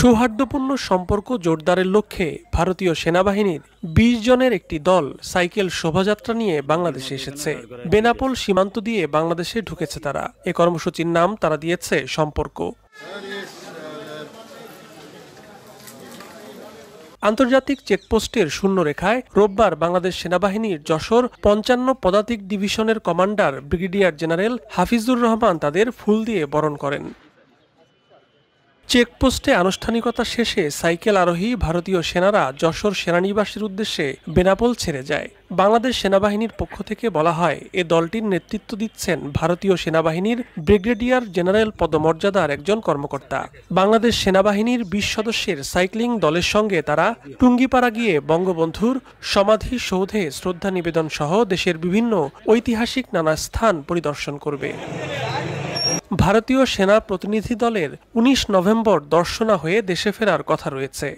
সৌহার্দ্যপূর্ণ সম্পর্ক জোরদারের লক্ষ্যে ভারতীয় সেনাবাহিনীর বিশ জনের একটি দল সাইকেল শোভাযাত্রা নিয়ে বাংলাদেশে এসেছে বেনাপোল সীমান্ত দিয়ে বাংলাদেশে ঢুকেছে তারা এ কর্মসূচির নাম তারা দিয়েছে সম্পর্ক আন্তর্জাতিক চেকপোস্টের শূন্যরেখায় রোববার বাংলাদেশ সেনাবাহিনীর যশোর পঞ্চান্ন পদাতিক ডিভিশনের commander brigadier general Hafizur Rahman তাদের ফুল দিয়ে বরণ করেন চেকপোস্টে আনুষ্ঠানিকতা শেষে সাইকেল আরোহী ভারতীয় সেনারা যশোর সেনানিবাসের উদ্দেশ্যে বেনাপোল ছেড়ে যায় বাংলাদেশ সেনাবাহিনীর পক্ষ থেকে বলা হয় এ দলটির নেতৃত্ব দিচ্ছেন ভারতীয় সেনাবাহিনীর ব্রিগেডিয়ার জেনারেল পদমর্যাদার একজন কর্মকর্তা বাংলাদেশ সেনাবাহিনীর বিশ সদস্যের সাইক্লিং দলের সঙ্গে তারা টুঙ্গিপাড়া গিয়ে বঙ্গবন্ধুর সমাধি সৌধে শ্রদ্ধা নিবেদন সহ দেশের বিভিন্ন ঐতিহাসিক নানা স্থান পরিদর্শন করবে ভারতীয় সেনা প্রতিনিধি দলের ১৯ নভেম্বর দর্শনা হয়ে দেশে ফেরার কথা রয়েছে